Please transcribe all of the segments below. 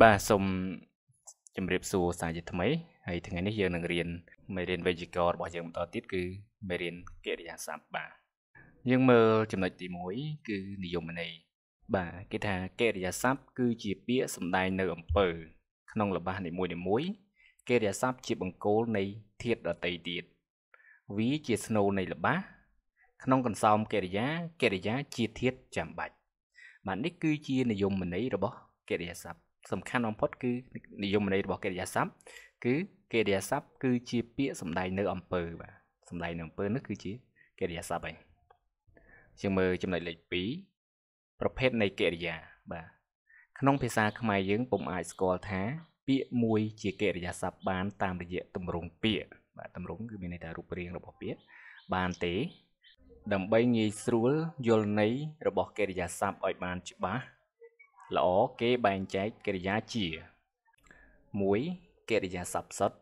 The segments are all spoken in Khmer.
បាទសូមជម្រាបសួរសាជាថ្មីហើយថ្ងៃនេះយើងនឹងរៀន មេរៀនវេយ្យាករណ៍របស់យើងបន្តទៀតគឺមេរៀនកិរិយាសព្ទបាទយើងមើលចំណុចទី1គឺនិយមន័យបាទគេថាកិរិយាសព្ទគឺជាពាក្យសំដែងនៅ អំពើ ក្នុងល្បះនីមួយៗកិរិយាសព្ទជាបង្គោលនៃ ធាតុដតីទៀតវាជាស្នូលនៃល្បះក្នុងកន្សោមកិរិយាកិរិយាជាធាតុចាំបាច់បាទនេះគឺជានិយមន័យរបស់កិរិយាសព្ទសំខាន់បំផុតគឺនិយមន័យរបស់កិរិយាសព្ទគឺកិរិយាសព្ទគឺជាពាក្យសំដែងនៅ អំពើបាទសំដែងនៅអំពើនោះគឺជាកិរិយាសព្ទហើយជាងមើលចំណុចលេខ2ប្រភេទនៃកិរិយាបាទក្នុងភាសាខ្មែរយើងពុំអាចស្គាល់ថា ពាក្យមួយជាកិរិយាសព្ទបានតាមរយៈទម្រង់ពាក្យបាទទម្រង់គឺមានន័យថារូបរាងរបស់ពាក្យបានទេដើម្បីងាយស្រួលយល់ន័យរបស់កិរិយាសព្ទឲ្យ បានច្បាស់ល្អគេបែងចែកកិរិយាជា1កិរិយាសព្ទសុទ្ធ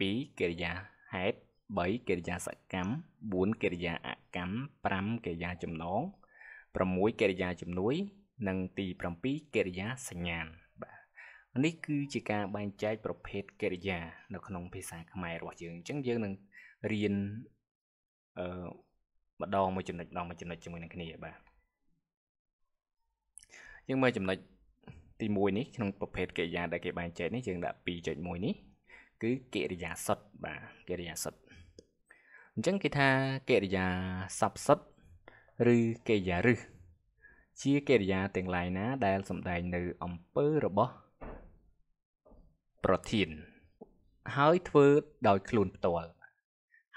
2កិរិយាហេតុ3កិរិយាសកម្ម4កិរិយាអកម្ម5កិរិយាចំណង6កិរិយាជំនួយ និងទី7កិរិយាសញ្ញាណបាទនេះគឺជាការបែងចែកប្រភេទកិរិយានៅក្នុងភាសាខ្មែររបស់យើងអញ្ចឹងយើងនឹងរៀនអឺម្ដងមួយចំណុចម្ដងមួយចំណុចជាមួយនឹងគ្នាបាទយើងមើលចំណុចទី1នេះក្នុងប្រភេទកិរិយាដែលគេបែងចែកនេះយើងដាក់2.1នេះ គឺកិរិយាសុទ្ធបាទកិរិយាសុទ្ធអញ្ចឹងគេថាកិរិយាសព្ទសុទ្ធឬកិរិយារឹសជាកិរិយាទាំងឡាយណាដែលសំដែងនៅ អំពើរបស់ប្រធានហើយធ្វើដោយខ្លួនផ្ទាល់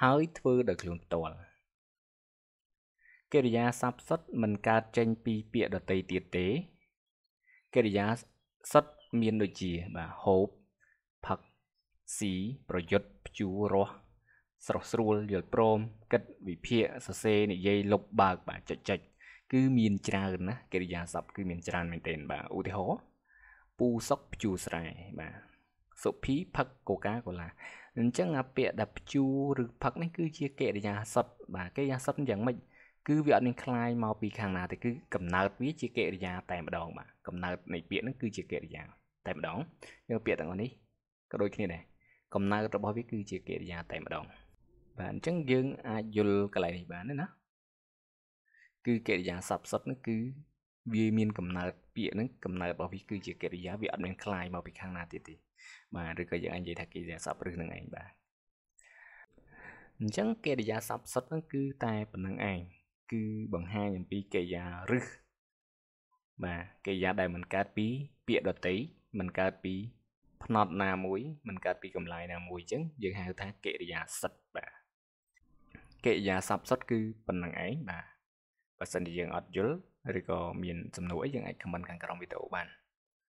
ហើយធ្វើដោយខ្លួនផ្ទាល់កិរិយាសព្ទសុទ្ធមិនកើតចេញពីពាក្យដតីទៀតទេកិរិយាសិតមានដូចជាបាទហូបផឹកស៊ីប្រយុទ្ធព្យួររស់ស្រស់ស្រួលយល់ព្រមគិតវិភាគសរសេរនិយាយលុបបើកបាទចុចចុចគឺមានច្រើនណាកិរិយាសព្ទគឺមានច្រើន មែនទែនបាទឧទាហរណ៍ពូសុកព្យួរស្រែបាទសុភីផឹកកូកាកូឡាអញ្ចឹងអា ពាក្យដែលព្យួរឬផឹកនេះគឺជាកិរិយាសព្ទបាទកិរិយាសព្ទយ៉ាងម៉េចគឺវាអត់មានคล้ายមកពីខាងណាទេគឺកំណើតវាជាកិរិយាតែម្ដងបាទកំណើតនៃពាក្យហ្នឹងគឺជាកិរិយាតែម្ដងយើងពាក្យទាំងអស់នេះក៏ដូចគ្នាដែរកំណើតរបស់វាគឺជាកិរិយាតែម្ដងបាទអញ្ចឹងយើង អាចយល់កន្លែងនេះបានទេណាគឺកិរិយាសព្ទសុទ្ធហ្នឹងគឺវាមានកំណើតពាក្យហ្នឹងកំណើតរបស់វាគឺជាកិរិយាវាអត់មានคล้ายមកពីខាងណាទៀតទេបាទឬក៏យើងអាចនិយាយថាកិរិយាសព្ទព្រឹសហ្នឹងឯងបាទអញ្ចឹងកិរិយាសព្ទសុទ្ធហ្នឹងគឺតែប៉ុណ្្នឹងឯងគឺបង្ហាញអំពីកិរិយារឹសបាទកិរិយាដែលមិនកើតពី ពាក្យដតីមិនកើតពី ផ្នត់ណាមួយ មិនកើតពីកម្លាយណាមួយអញ្ចឹងយើងហៅថាកិរិយាសិតបាទកិរិយាសព្ទសិតគឺប៉ុណ្្នឹងឯងបាទបើសិនជាយើងអត់យល់ឬក៏មានសំណួរអីយើងអាចខមមិនខាងក្រោមវីដេអូបាន។